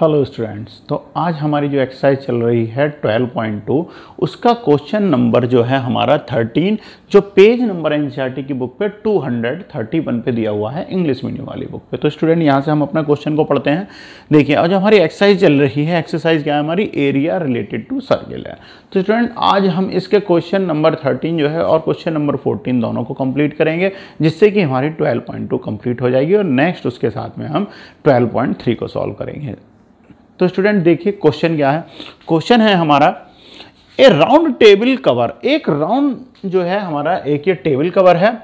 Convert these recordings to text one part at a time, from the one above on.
Hello students तो आज हमारी जो एक्सरसाइज चल रही है 12.2 उसका क्वेश्चन नंबर जो है हमारा 13 जो पेज नंबर एनसीईआरटी की बुक पे 231 पे दिया हुआ है इंग्लिश मीडियम वाली बुक पे तो स्टूडेंट यहां से हम अपना क्वेश्चन को पढ़ते हैं देखिए और जो हमारी एक्सरसाइज चल रही है एक्सरसाइज क्या है हमारी एरिया रिलेटेड टू सर्किल है तो स्टूडेंट आज हम इसके क्वेश्चन नंबर थर्टीन जो है और क्वेश्चन नंबर फोर्टीन दोनों को कम्प्लीट करेंगे जिससे कि हमारी ट्वेल्व पॉइंट टू हो जाएगी और नेक्स्ट उसके साथ में हम ट्वेल्व पॉइंट थ्री को सॉल्व करेंगे तो स्टूडेंट देखिए क्वेश्चन क्या है क्वेश्चन है हमारा ए राउंड टेबल कवर एक राउंड जो है हमारा एक ये टेबल कवर है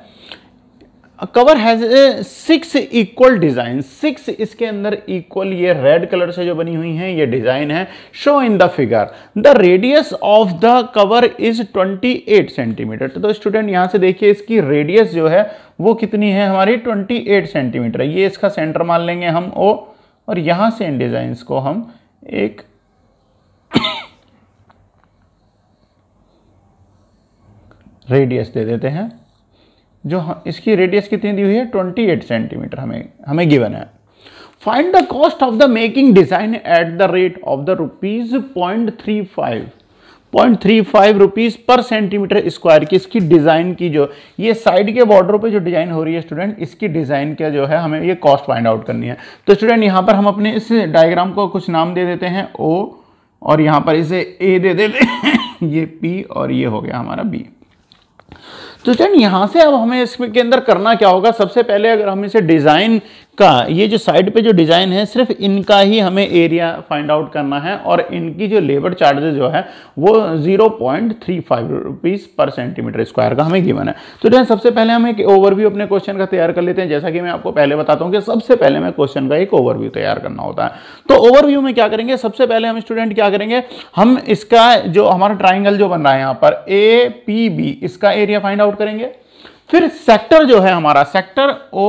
cover has six equal design six इसके अंदर इक्वल ये रेड कलर से जो बनी हुई है ये डिजाइन है show in the figure the radius of the cover is 28 centimetre तो स्टूडेंट यहां से देखिए इसकी रेडियस जो है वो कितनी है हमारी 28 सेंटीमीटर ये इसका सेंटर मान लेंगे हम ओ और यहाँ से इन डिज़ाइंस को हम एक रेडियस दे देते हैं जो इसकी रेडियस कितनी दी हुई है 28 सेंटीमीटर हमें हमें गिवन है find the cost of the making design at the rate of the rupees point three five point three five rupees per centimetre square की इसकी डिज़ाइन की जो ये साइड के बॉर्डर पे जो डिज़ाइन हो रही है स्टूडेंट इसकी डिज़ाइन का जो है हमें ये कॉस्ट फाइंड आउट करनी है तो स्टूडेंट यहां पर हम अपने इस डायग्राम को कुछ नाम दे देते हैं ओ और यहां पर इसे ए दे देते हैं ये पी और ये हो गया हमारा बी तो चैन यहाँ से अब हमें इसके अंदर करना क्या होगा सबसे पहले अगर हम इसे डिज़ाइन का ये जो साइड पे जो डिज़ाइन है सिर्फ इनका ही हमें एरिया फाइंड आउट करना है और इनकी जो लेबर चार्जेस जो है वो zero point three five rupees per centimetre square का हमें गिवन है तो जो सबसे पहले हम एक ओवरव्यू अपने क्वेश्चन का तैयार कर लेते हैं जैसा कि मैं आपको पहले बताता हूँ कि सबसे पहले हमें क्वेश्चन का एक ओवरव्यू तैयार करना होता है तो ओवरव्यू में क्या करेंगे सबसे पहले हम स्टूडेंट क्या करेंगे हम इसका जो हमारा ट्राइंगल जो बन रहा है यहाँ पर ए पी बी इसका एरिया फाइंड आउट आउट करेंगे फिर सेक्टर जो है हमारा sector O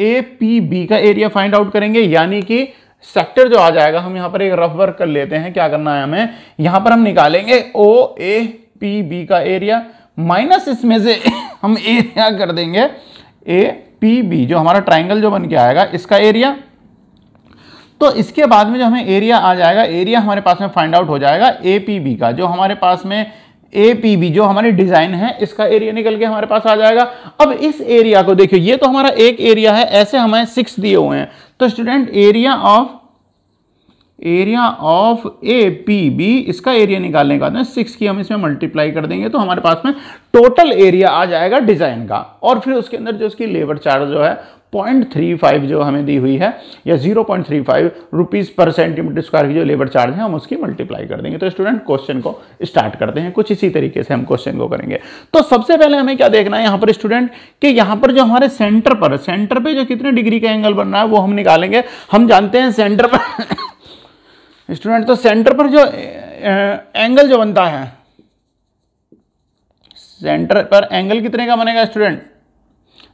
A P B का एरिया फाइंड आउट करेंगे यानी कि सेक्टर जो आ जाएगा हम यहां पर एक रफ वर्क कर लेते हैं क्या करना है हमें यहां पर हम निकालेंगे ओ ए पी बी का एरिया माइनस इसमें से हम एरिया कर देंगे ए पी बी जो हमारा ट्राइंगल जो बन के आएगा इसका एरिया तो इसके बाद में जो हमें एरिया आ जाएगा एरिया हमारे पास में फाइंड आउट हो जाएगा ए पी बी का जो हमारे पास में ए पी बी जो हमारी डिजाइन है इसका एरिया निकल के हमारे पास आ जाएगा अब इस एरिया को देखिए ये तो हमारा एक एरिया है ऐसे हमें सिक्स दिए हुए हैं तो student area of area of A P B इसका एरिया निकालने का ना सिक्स की हम इसमें मल्टीप्लाई कर देंगे तो हमारे पास में टोटल एरिया आ जाएगा डिजाइन का और फिर उसके अंदर जो उसकी लेबर चार्ज जो है 0.35 जो हमें दी हुई है या 0.35 point rupees per centimetre square की जो लेबर चार्ज है हम उसकी मल्टीप्लाई कर देंगे तो स्टूडेंट क्वेश्चन को स्टार्ट करते हैं कुछ इसी तरीके से हम क्वेश्चन को करेंगे तो सबसे पहले हमें क्या देखना है यहां पर स्टूडेंट कि यहां पर जो हमारे सेंटर पर सेंटर पर जो कितने डिग्री का एंगल बन रहा है वो हम निकालेंगे हम जानते हैं सेंटर पर स्टूडेंट तो सेंटर पर जो एंगल जो बनता है सेंटर पर एंगल कितने का बनेगा स्टूडेंट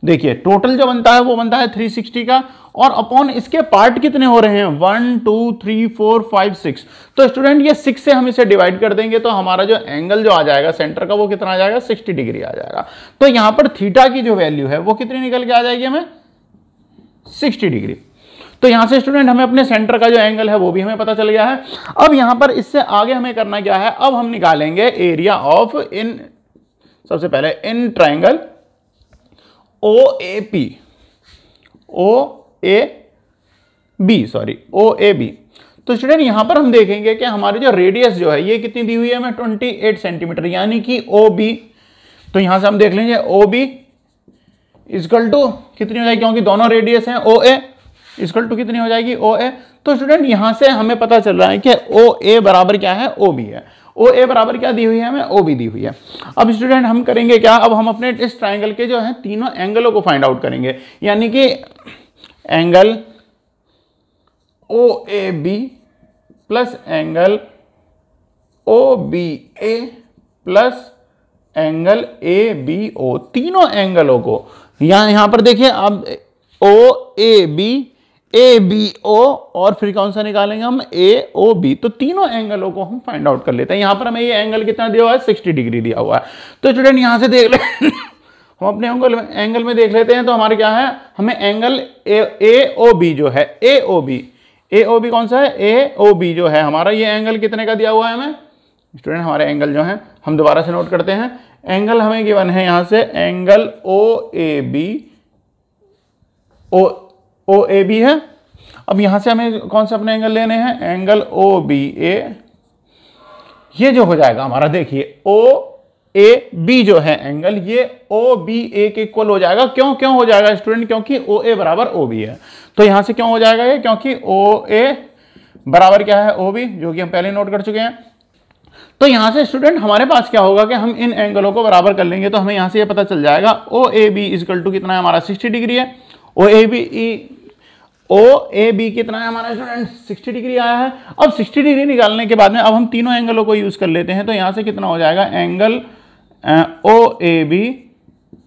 देखिए टोटल जो बनता है वो बनता है 360 का और अपॉन इसके पार्ट कितने हो रहे हैं one two three four five six तो स्टूडेंट ये सिक्स से हम इसे डिवाइड कर देंगे तो हमारा जो एंगल जो आ जाएगा सेंटर का वो कितना आ जाएगा सिक्सटी डिग्री आ जाएगा तो यहां पर थीटा की जो वैल्यू है वो कितनी निकल के आ जाएगी हमें सिक्सटी डिग्री तो यहां से स्टूडेंट हमें अपने सेंटर का जो एंगल है वो भी हमें पता चल गया है अब यहां पर इससे आगे हमें करना क्या है अब हम निकालेंगे एरिया ऑफ इन सबसे पहले इन triangle O A P O A B sorry O A B तो स्टूडेंट यहां पर हम देखेंगे कि हमारी जो रेडियस जो है ये कितनी दी हुई है हमें ट्वेंटी एट सेंटीमीटर यानी कि ओ बी तो यहां से हम देख लेंगे ओ बी इजकल टू कितनी हो जाएगी क्योंकि दोनों रेडियस हैं ओ ए इजकल टू कितनी हो जाएगी ओ ए तो स्टूडेंट यहां से हमें पता चल रहा है कि ओ ए बराबर क्या है ओ बी है ओ ए बराबर क्या दी हुई है हमें ओ बी दी हुई है अब स्टूडेंट हम करेंगे क्या अब हम अपने इस ट्राइंगल के जो है तीनों एंगलों को फाइंड आउट करेंगे यानी कि angle O A B plus angle O B A plus angle A B O तीनों एंगलों को यहां यहां पर देखिए अब ओ ए बी ए बी ओ और फिर कौन सा निकालेंगे हम ए ओ बी तो तीनों एंगलों को हम फाइंड आउट कर लेते हैं यहां पर हमें ये एंगल कितना दिया हुआ है सिक्सटी डिग्री दिया हुआ है तो स्टूडेंट यहां से देख ले हम अपने एंगल में एंगल में देख लेते हैं तो हमारे क्या है हमें एंगल ए ओ बी जो है ए ओ बी ए ओ बी कौन सा है ए ओ बी जो है हमारा ये एंगल कितने का दिया हुआ है हमें स्टूडेंट हमारे एंगल जो है हम दोबारा से नोट करते हैं एंगल हमें गिवन है यहां से angle O A B O O A B है अब यहां से हमें कौन से अपने एंगल लेने हैं एंगल ओ बी ए ये जो हो जाएगा हमारा देखिए ओ ए बी जो है एंगल ये ओ बी ए के इक्वल हो जाएगा क्यों क्यों हो जाएगा स्टूडेंट क्योंकि ओ ए बराबर ओ बी है तो यहां से क्यों हो जाएगा ये क्योंकि ओ ए बराबर क्या है ओ बी जो कि हम पहले नोट कर चुके हैं तो यहां से स्टूडेंट हमारे पास क्या होगा कि हम इन एंगलों को बराबर कर लेंगे तो हमें यहां से ये यह पता चल जाएगा O A B is equal to कितना है हमारा सिक्सटी डिग्री है O A B E O A B कितना है हमारा स्टूडेंट 60 डिग्री आया है अब 60 डिग्री निकालने के बाद में अब हम तीनों एंगलों को यूज़ कर लेते हैं तो यहां से कितना हो जाएगा angle O A B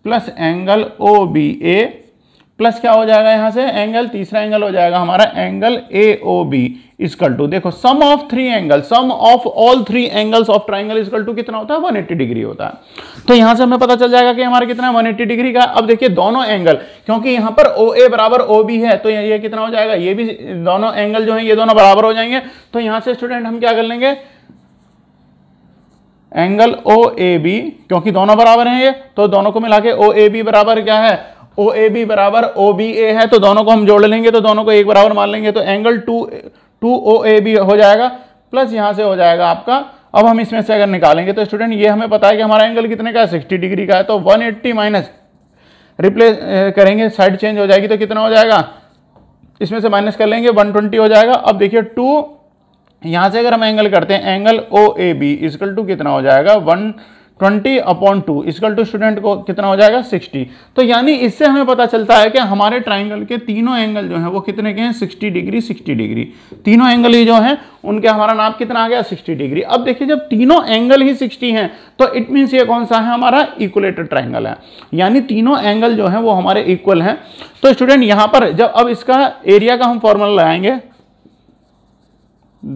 plus angle O B A plus क्या हो जाएगा यहां से एंगल तीसरा एंगल हो जाएगा हमारा angle A O B is equal to देखो sum of three angle sum of all three angles of triangle is equal to कितना होता है 180 डिग्री होता है तो यहां से हमें पता चल जाएगा कि हमारा कितना है 180 डिग्री का अब देखिए दोनों एंगल क्योंकि यहां पर ओ ए बराबर ओ बी है तो ये कितना हो जाएगा ये भी दोनों एंगल जो है ये दोनों बराबर हो जाएंगे तो यहां से स्टूडेंट हम क्या कर लेंगे एंगल ओ ए बी क्योंकि दोनों बराबर हैं ये तो दोनों को मिला के ओ ए बी बराबर क्या है ओ ए बी बराबर ओ बी ए है तो दोनों को हम जोड़ लेंगे तो दोनों को एक बराबर मान लेंगे तो angle two two O A भी हो जाएगा प्लस यहाँ से हो जाएगा आपका अब हम इसमें से अगर निकालेंगे तो स्टूडेंट ये हमें पता है कि हमारा एंगल कितने का है सिक्सटी डिग्री का है तो वन एट्टी माइनस रिप्लेस करेंगे साइड चेंज हो जाएगी तो कितना हो जाएगा इसमें से माइनस कर लेंगे वन ट्वेंटी हो जाएगा अब देखिए टू यहाँ से अगर हम एंगल करते हैं angle O A B is equal to कितना हो जाएगा one twenty upon two is equal to student को कितना हो जाएगा सिक्सटी तो यानी इससे हमें पता चलता है कि हमारे ट्राइंगल के तीनों एंगल जो है वो कितने के हैं सिक्सटी डिग्री सिक्सटी डिग्री तीनों एंगल ही जो है उनके हमारा नाप कितना आ गया सिक्सटी डिग्री अब देखिए जब तीनों एंगल ही सिक्सटी हैं तो इट मीन्स ये कौन सा है हमारा इक्वलेटेड ट्राइंगल है यानी तीनों एंगल जो है वो हमारे इक्वल हैं तो स्टूडेंट यहां पर जब अब इसका एरिया का हम फॉर्मूला लगाएंगे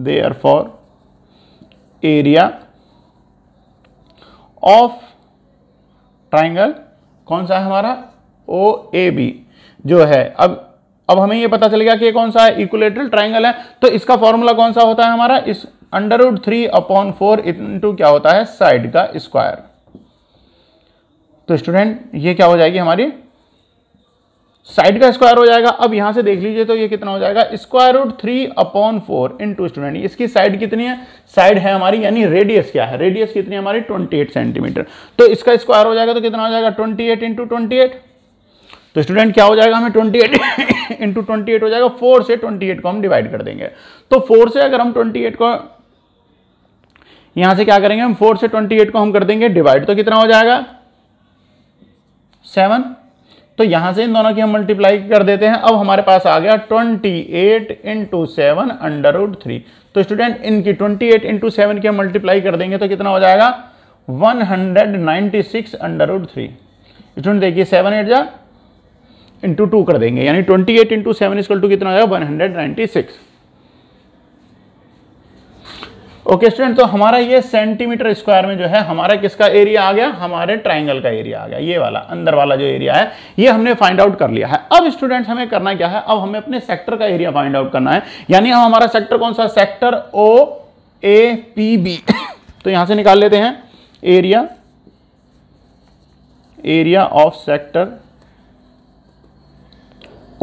therefore area of triangle कौन सा है हमारा ओ ए बी जो है अब अब हमें ये पता चल गया कि ये कौन सा है इक्वलेटरल ट्राइंगल है तो इसका फॉर्मूला कौन सा होता है हमारा इस under root three upon four into क्या होता है साइड का स्क्वायर तो स्टूडेंट ये क्या हो जाएगी हमारी साइड का स्क्वायर हो जाएगा अब यहां से देख लीजिए तो ये कितना हो जाएगा square root three upon four into student इसकी साइड कितनी है साइड है हमारी यानी रेडियस क्या है रेडियस कितनी है हमारी 28 सेंटीमीटर तो इसका स्क्वायर हो जाएगा तो कितना हो जाएगा 28 एट इंटू तो स्टूडेंट क्या हो जाएगा हमें ट्वेंटी एट इंटू ट्वेंटी हो जाएगा फोर से एट को हम डिवाइड कर देंगे तो फोर से अगर हम एट को यहां से क्या करेंगे हम फोर से 28 को हम कर देंगे डिवाइड तो कितना हो जाएगा सेवन तो यहां से इन दोनों की हम मल्टीप्लाई कर देते हैं अब हमारे पास आ गया 28 eight into seven under root three तो स्टूडेंट इनकी 28 एट इंटू सेवन की हम मल्टीप्लाई कर देंगे तो कितना हो जाएगा 196 hundred ninety six under root three student देखिए सेवन एट जा इंटू टू कर देंगे यानी 28 eight into seven is equal to कितना हो जाएगा सिक्स ओके स्टूडेंट तो हमारा ये सेंटीमीटर स्क्वायर में जो है हमारा किसका एरिया आ गया हमारे ट्राइंगल का एरिया आ गया ये वाला अंदर वाला जो एरिया है ये हमने फाइंड आउट कर लिया है अब स्टूडेंट्स हमें करना क्या है अब हमें अपने सेक्टर का एरिया फाइंड आउट करना है यानी हम हमारा सेक्टर कौन सा sector O A P B तो यहां से निकाल लेते हैं area area of sector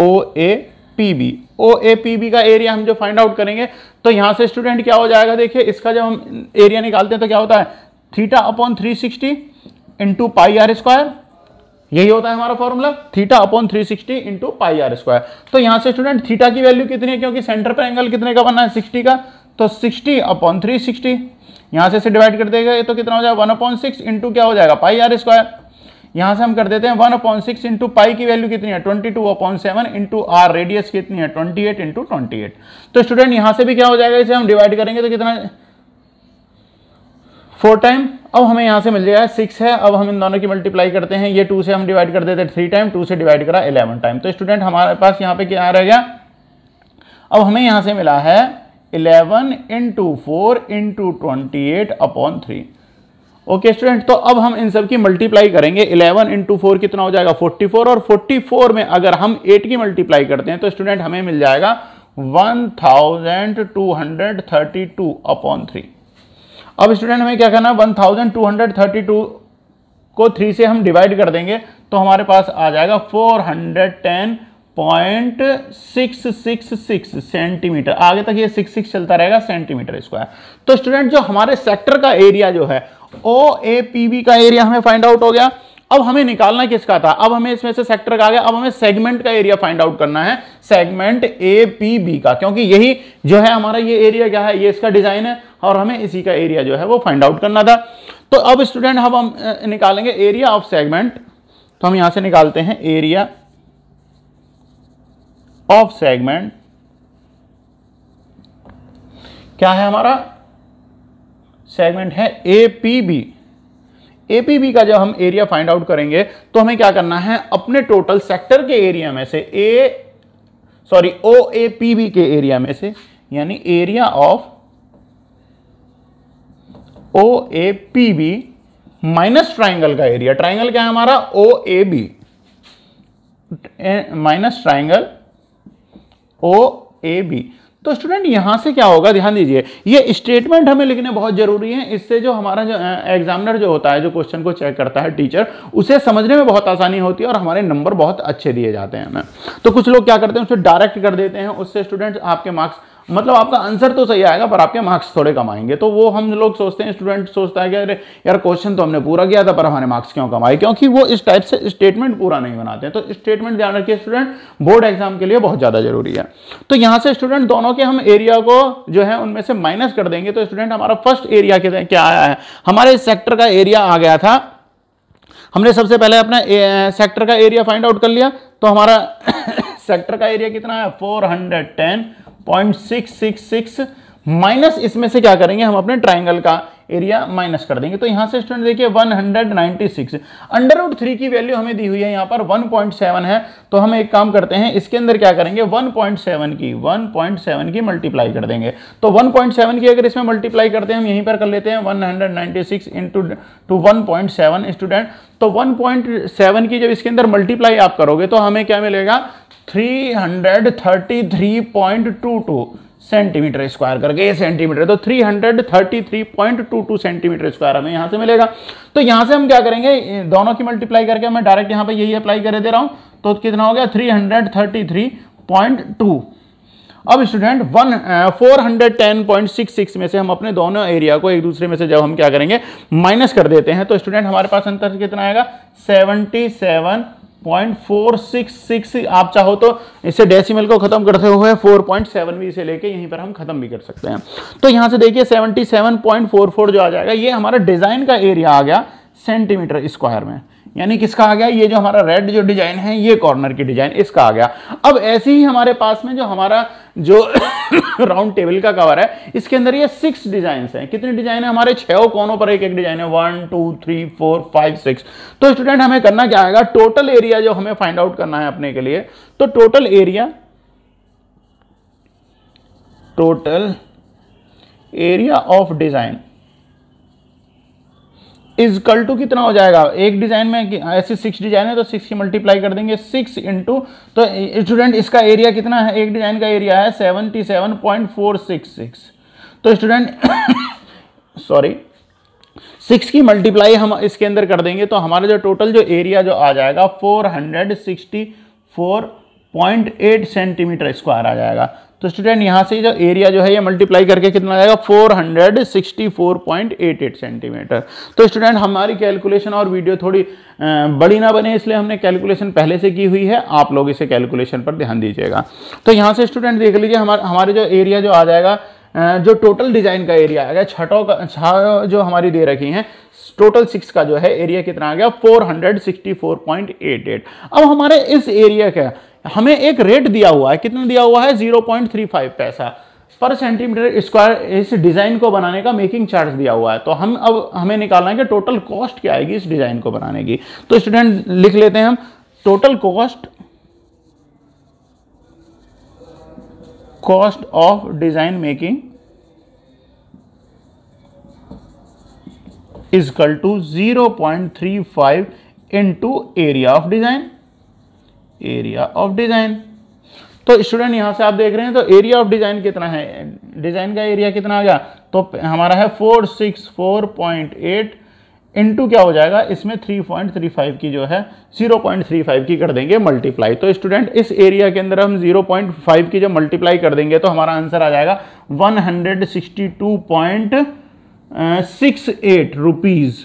O A P B O A P B का एरिया हम जो फाइंड आउट करेंगे तो यहाँ से स्टूडेंट क्या हो जाएगा देखिए इसका जब हम एरिया निकालते हैं तो क्या होता है theta upon three sixty into pi are square यही होता है हमारा formula theta upon three sixty into pi are square तो यहाँ से स्टूडेंट थीटा की वैल्यू कितनी है क्योंकि सेंटर पर एंगल कितने का बनना है सिक्सटी का तो सिक्सटी अपॉन थ्री सिक्सटी यहाँ से डिवाइड कर देगा ये तो कितना हो जाएगा वन अपॉन सिक्स इंटू क्या हो जाएगा पाई आर स्क्वायर यहां से हम कर देते हैं one upon six into pi की वैल्यू कितनी है twenty two upon seven into r radius कितनी है twenty eight into twenty eight तो स्टूडेंट यहां से भी क्या हो जाएगा इसे हम डिवाइड करेंगे तो कितना फोर टाइम अब हमें यहां से मिल जाएगा सिक्स है अब हम इन दोनों की मल्टीप्लाई करते हैं ये टू से हम डिवाइड कर देते हैं थ्री टाइम टू से डिवाइड करा इलेवन टाइम तो स्टूडेंट हमारे पास यहाँ पे क्या रह गया अब हमें यहां से मिला है eleven into four into twenty eight upon three okay student तो अब हम इन सब की मल्टीप्लाई करेंगे 11 इंटू फोर कितना हो जाएगा 44 और 44 में अगर हम 8 की मल्टीप्लाई करते हैं तो स्टूडेंट हमें मिल जाएगा 1232 अपॉन थ्री अब स्टूडेंट हमें क्या करना 1232 को थ्री से हम डिवाइड कर देंगे तो हमारे पास आ जाएगा 410.666 सेंटीमीटर आगे तक ये 66 चलता रहेगा सेंटीमीटर स्क्वायर तो स्टूडेंट जो हमारे सेक्टर का एरिया जो है ओ ए पी बी का एरिया हमें फाइंड आउट हो गया अब हमें निकालना किसका था अब हमें इसमें से सेक्टर का आ गया अब हमें सेगमेंट का एरिया फाइंड आउट करना है सेगमेंट ए पी बी का क्योंकि यही जो है हमारा ये एरिया क्या है ये इसका डिजाइन है और हमें इसी का एरिया जो है वो फाइंड आउट करना था तो अब स्टूडेंट हम हम निकालेंगे एरिया ऑफ सेगमेंट तो हम यहां से निकालते हैं एरिया ऑफ सेगमेंट क्या है हमारा सेगमेंट है A P B A P B का जब हम एरिया फाइंड आउट करेंगे तो हमें क्या करना है अपने टोटल सेक्टर के एरिया में से A sorry O A P B के एरिया में से यानी area of O A P B minus triangle का एरिया ट्राइंगल क्या है हमारा O A B minus triangle O A B तो स्टूडेंट यहाँ से क्या होगा ध्यान दीजिए ये स्टेटमेंट हमें लिखने बहुत जरूरी है इससे जो हमारा जो एग्जामिनर जो होता है जो क्वेश्चन को चेक करता है टीचर उसे समझने में बहुत आसानी होती है और हमारे नंबर बहुत अच्छे दिए जाते हैं हमें तो कुछ लोग क्या करते हैं उसे डायरेक्ट कर देते हैं उससे स्टूडेंट्स आपके मार्क्स मतलब आपका आंसर तो सही आएगा पर आपके मार्क्स थोड़े कम आएंगे तो वो हम लोग सोचते हैं स्टूडेंट सोचता है कि अरे यार क्वेश्चन तो हमने पूरा किया था पर हमारे मार्क्स क्यों कम आए क्योंकि वो इस टाइप से स्टेटमेंट पूरा नहीं बनाते हैं तो स्टेटमेंट ध्यान रखिए स्टूडेंट बोर्ड एग्जाम के लिए बहुत ज़्यादा जरूरी है तो यहाँ से स्टूडेंट दोनों के हम एरिया को जो है उनमें से माइनस कर देंगे तो स्टूडेंट हमारा फर्स्ट एरिया क्या आया है हमारे सेक्टर का एरिया आ गया था हमने सबसे पहले अपना सेक्टर का एरिया फाइंड आउट कर लिया तो हमारा सेक्टर का एरिया कितना है 410 point six six six minus इसमें से क्या करेंगे हम अपने ट्राइंगल का एरिया माइनस कर देंगे तो यहां से स्टूडेंट देखिए 196 अंडर रूट थ्री की वैल्यू हमें दी हुई है यहां पर 1.7 है तो हम एक काम करते हैं इसके अंदर क्या करेंगे 1.7 की 1.7 की मल्टीप्लाई कर देंगे तो 1.7 की अगर इसमें मल्टीप्लाई करते हैं हम यहीं पर कर लेते हैं 196 हंड्रेड टू वन स्टूडेंट तो वन की जब इसके अंदर मल्टीप्लाई आप करोगे तो हमें क्या मिलेगा 333.22 सेंटीमीटर स्क्वायर करके ये सेंटीमीटर तो 333.22 सेंटीमीटर स्क्वायर हमें यहां से मिलेगा तो यहां से हम क्या करेंगे दोनों की मल्टीप्लाई करके मैं डायरेक्ट यहां पे यही अप्लाई कर दे रहा हूं तो कितना हो गया 333.2 अब student one four hundred ten point six six में से हम अपने दोनों एरिया को एक दूसरे में से जब हम क्या करेंगे माइनस कर देते हैं तो स्टूडेंट हमारे पास अंतर कितना आएगा seventy seven point four six six आप चाहो तो इसे डेसिमल को खत्म करते हुए फोर पॉइंट सेवन भी इसे लेके यहीं पर हम खत्म भी कर सकते हैं तो यहां से देखिए seventy seven point four four जो आ जाएगा ये हमारा डिजाइन का एरिया आ गया सेंटीमीटर स्क्वायर में यानी किसका आ गया ये जो हमारा रेड जो डिजाइन है ये कॉर्नर की डिजाइन इसका आ गया अब ऐसे ही हमारे पास में जो हमारा जो राउंड टेबल का कवर है इसके अंदर ये सिक्स डिजाइन हैं कितने डिजाइन है हमारे छह कोनों पर एक एक डिजाइन है one two three four five six तो स्टूडेंट हमें करना क्या आएगा टोटल एरिया जो हमें फाइंड आउट करना है अपने के लिए तो total area total area of design is equal to कितना हो जाएगा एक डिजाइन में ऐसे सिक्स डिजाइन है तो सिक्स की मल्टीप्लाई कर देंगे सिक्स इंटू तो स्टूडेंट इसका एरिया कितना है एक डिजाइन का एरिया है seventy seven point four six six तो स्टूडेंट सॉरी सिक्स की मल्टीप्लाई हम इसके अंदर कर देंगे तो हमारा जो टोटल जो एरिया जो आ जाएगा four hundred sixty four point eight centimetre square आ जाएगा तो स्टूडेंट यहाँ से जो एरिया जो है ये मल्टीप्लाई करके कितना जाएगा 464.88 सेंटीमीटर तो स्टूडेंट हमारी कैलकुलेशन और वीडियो थोड़ी बड़ी ना बने इसलिए हमने कैलकुलेशन पहले से की हुई है आप लोग इसे कैलकुलेशन पर ध्यान दीजिएगा तो यहाँ से स्टूडेंट देख लीजिए हमारे हमारे जो एरिया जो आ जाएगा जो टोटल डिजाइन का एरिया आएगा छठों का छः जो हमारी दे रखी हैं टोटल सिक्स का जो है एरिया कितना आ गया 464.88 अब हमारे इस एरिया का हमें एक रेट दिया हुआ है कितना दिया हुआ है 0.35 पैसा पर सेंटीमीटर स्क्वायर इस डिज़ाइन को बनाने का मेकिंग चार्ज दिया हुआ है तो हम अब हमें निकालना है कि टोटल कॉस्ट क्या आएगी इस डिज़ाइन को बनाने की तो स्टूडेंट लिख लेते हैं हम total cost cost of design making is equal to zero point three five into area of design area of design तो स्टूडेंट यहां से आप देख रहे हैं तो एरिया ऑफ डिज़ाइन कितना है डिज़ाइन का एरिया कितना आ गया तो हमारा है four six four point eight into क्या हो जाएगा इसमें 3.35 की जो है 0.35 की कर देंगे मल्टीप्लाई तो स्टूडेंट इस एरिया के अंदर हम 0.5 की जब मल्टीप्लाई कर देंगे तो हमारा आंसर आ जाएगा 162. सिक्स एट रुपीज़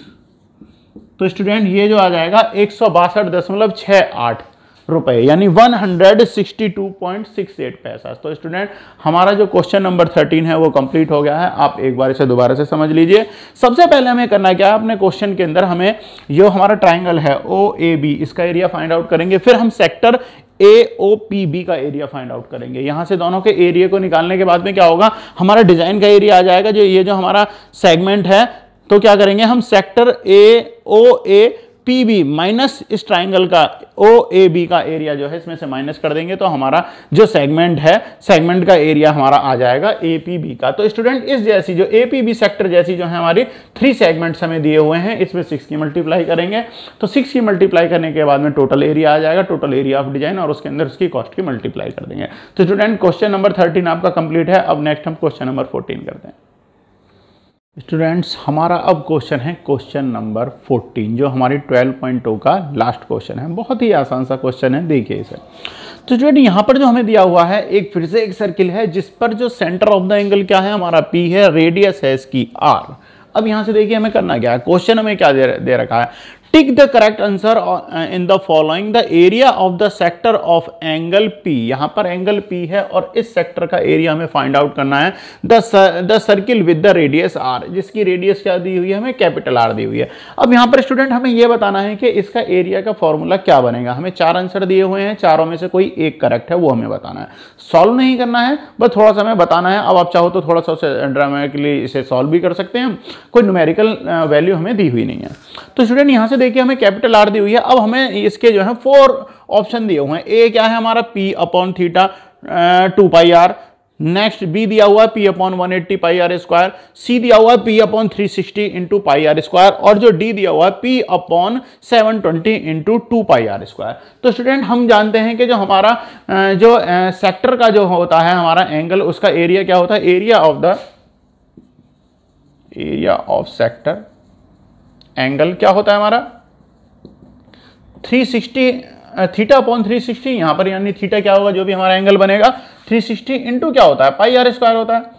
तो स्टूडेंट ये जो आ जाएगा एक सौ बासठ दशमलव छः आठ रुपये यानी एट पैसा तो स्टूडेंट हमारा जो क्वेश्चन नंबर थर्टीन है वो कंप्लीट हो गया है आप एक बार इसे दोबारा से समझ लीजिए सबसे पहले हमें करना क्या है अपने क्वेश्चन के अंदर हमें जो हमारा ट्राइंगल है ओ ए बी इसका एरिया फाइंड आउट करेंगे फिर हम sector A O P B का एरिया फाइंड आउट करेंगे यहां से दोनों के एरिया को निकालने के बाद में क्या होगा हमारा डिजाइन का एरिया आ जाएगा जो ये जो हमारा सेगमेंट है तो क्या करेंगे हम sector A O A P B minus इस ट्राइंगल का ओ ए बी का एरिया जो है इसमें से माइनस कर देंगे तो हमारा जो सेगमेंट है सेगमेंट का एरिया हमारा आ जाएगा ए पी बी का तो स्टूडेंट इस जैसी जो ए पी बी सेक्टर जैसी जो है हमारी थ्री सेगमेंट्स हमें दिए हुए हैं इसमें सिक्स की मल्टीप्लाई करेंगे तो सिक्स की मल्टीप्लाई करने के बाद में टोटल एरिया आ जाएगा टोटल एरिया ऑफ डिजाइन और उसके अंदर उसकी कॉस्ट की मल्टीप्लाई कर देंगे तो स्टूडेंट क्वेश्चन नंबर थर्टीन आपका कंप्लीट है अब नेक्स्ट हम क्वेश्चन नंबर फोर्टीन करते हैं स्टूडेंट्स हमारा अब क्वेश्चन है क्वेश्चन नंबर 14 जो हमारी 12.2 का लास्ट क्वेश्चन है बहुत ही आसान सा क्वेश्चन है देखिए इसे तो स्टूडेंट यहाँ पर जो हमें दिया हुआ है एक फिर से एक सर्किल है जिस पर जो सेंटर ऑफ द एंगल क्या है हमारा पी है रेडियस है इसकी R अब यहाँ से देखिए हमें करना क्या है क्वेश्चन हमें क्या दे रखा है tick the correct answer in the following the area of the sector of angle P यहां पर एंगल पी है और इस सेक्टर का एरिया हमें फाइंड आउट करना है the circle with the radius R जिसकी रेडियस क्या दी हुई है हमें कैपिटल आर दी हुई है अब यहां पर स्टूडेंट हमें यह बताना है कि इसका एरिया का फॉर्मूला क्या बनेगा हमें चार आंसर दिए हुए हैं चारों में से कोई एक करेक्ट है वो हमें बताना है सॉल्व नहीं करना है बस थोड़ा सा हमें बताना है अब आप चाहो तो थोड़ा सा ड्रामेटिकली इसे सॉल्व भी कर सकते हैं कोई न्यूमेरिकल वैल्यू हमें दी हुई नहीं है तो स्टूडेंट यहाँ से से देखिए हमें कैपिटल आर दी हुई है अब हमें इसके जो है फोर ऑप्शन दिए हुए हैं ए क्या है हमारा P upon theta two pi R next B दिया हुआ है P upon one eighty pi are square C दिया हुआ है P upon three sixty into pi are square और जो डी दिया हुआ है P upon seven twenty into two pi are square तो स्टूडेंट हम जानते हैं कि जो हमारा जो सेक्टर का जो होता है हमारा एंगल उसका एरिया क्या होता है area of the area of sector angle क्या होता है हमारा 360 sixty theta upon three sixty यहां पर यानी थीटा क्या होगा जो भी हमारा एंगल बनेगा 360 सिक्सटी इंटू क्या होता है पाई आर स्क्वायर होता है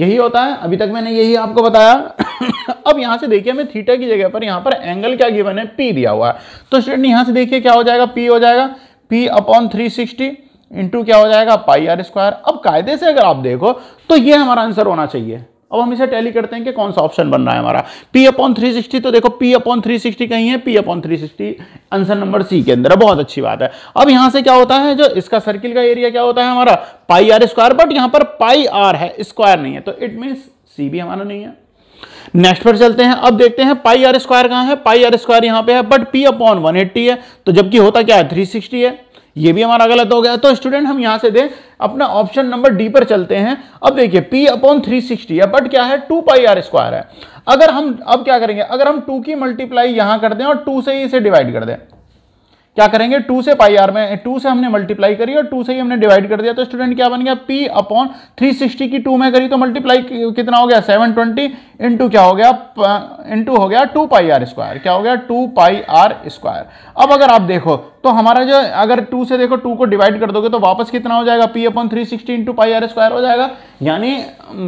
यही होता है अभी तक मैंने यही आपको बताया अब यहां से देखिए हमें थीटा की जगह पर यहां पर एंगल क्या गिवन है पी दिया हुआ है तो स्टूडेंट यहां से देखिए क्या हो जाएगा पी हो जाएगा P upon three sixty into क्या हो जाएगा पाई आर स्क्वायर अब कायदे से अगर आप देखो तो ये हमारा आंसर होना चाहिए अब हम इसे टैली करते हैं कि कौन सा ऑप्शन बन रहा है हमारा पी अपॉन थ्री सिक्सटी तो देखो पी अपॉन थ्री सिक्सटी कहीं है P upon three sixty answer number C के अंदर बहुत अच्छी बात है अब यहां से क्या होता है जो इसका सर्किल का एरिया क्या होता है हमारा पाई आर स्क्वायर बट यहां पर पाई आर है स्क्वायर नहीं है तो इट मीन सी भी हमारा नहीं है नेक्स्ट पर चलते हैं अब देखते हैं पाई आर स्क्वायर कहां है पाई आर स्क्वायर यहां पे है but P upon one eighty है तो जबकि होता क्या है थ्री सिक्सटी है ये भी हमारा गलत हो गया तो स्टूडेंट हम यहां से दें अपना ऑप्शन नंबर डी पर चलते हैं अब देखिए P upon three sixty but क्या है टू पाई आर स्क्वायर है अगर हम अब क्या करेंगे अगर हम टू की मल्टीप्लाई यहां कर दें और टू से ही इसे डिवाइड कर दें क्या करेंगे टू से पाई आर में टू से हमने मल्टीप्लाई करी और टू से ही हमने डिवाइड कर दिया तो स्टूडेंट क्या बन गया पी अपॉन थ्री सिक्सटी की टू में करी तो मल्टीप्लाई कितना हो गया सेवन ट्वेंटी इंटू क्या हो गया इंटू हो गया टू पाई आर स्क्वायर क्या हो गया टू पाई आर स्क्वायर अब अगर आप देखो तो हमारा जो अगर टू से देखो टू को डिवाइड कर दोगे तो वापस कितना हो जाएगा P upon three sixty into pi are square हो जाएगा यानी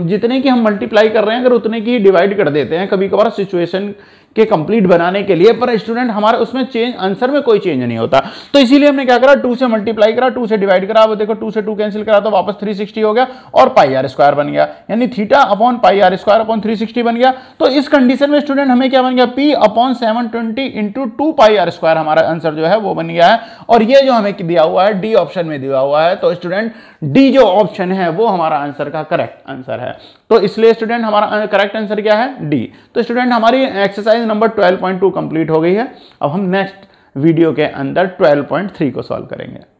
जितने की हम मल्टीप्लाई कर रहे हैं अगर उतने की डिवाइड कर देते हैं कभी कभार सिचुएशन के कंप्लीट बनाने के लिए पर स्टूडेंट हमारे उसमें चेंज आंसर में कोई चेंज नहीं होता तो इसीलिए हमने क्या करा टू से मल्टीप्लाई करा टू से डिवाइड करा वो देखो टू से टू कैंसिल करा तो वापस थ्री सिक्सटी हो गया और पाई आर स्क्वायर बन गया यानी theta upon pi are square upon three sixty बन गया तो इस कंडीशन में स्टूडेंट हमें क्या बन गया P upon seven twenty into two pi are square हमारा आंसर जो है वो बन गया है और ये जो हमें दिया हुआ है डी ऑप्शन में दिया हुआ है तो स्टूडेंट डी जो ऑप्शन है वो हमारा आंसर का करेक्ट आंसर है तो इसलिए स्टूडेंट हमारा करेक्ट आंसर क्या है डी तो स्टूडेंट हमारी एक्सरसाइज नंबर 12.2 कंप्लीट हो गई है अब हम नेक्स्ट वीडियो के अंदर 12.3 को सॉल्व करेंगे